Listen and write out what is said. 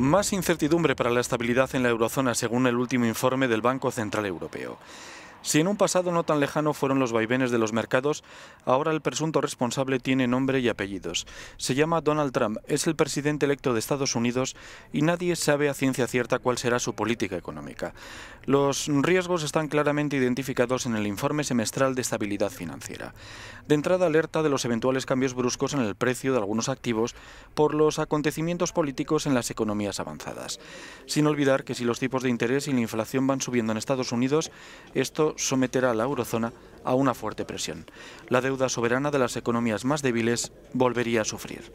Más incertidumbre para la estabilidad en la eurozona según el último informe del Banco Central Europeo. Si en un pasado no tan lejano fueron los vaivenes de los mercados, ahora el presunto responsable tiene nombre y apellidos. Se llama Donald Trump, es el presidente electo de Estados Unidos y nadie sabe a ciencia cierta cuál será su política económica. Los riesgos están claramente identificados en el informe semestral de estabilidad financiera. De entrada alerta de los eventuales cambios bruscos en el precio de algunos activos por los acontecimientos políticos en las economías avanzadas. Sin olvidar que si los tipos de interés y la inflación van subiendo en Estados Unidos, esto someterá a la eurozona a una fuerte presión. La deuda soberana de las economías más débiles volvería a sufrir.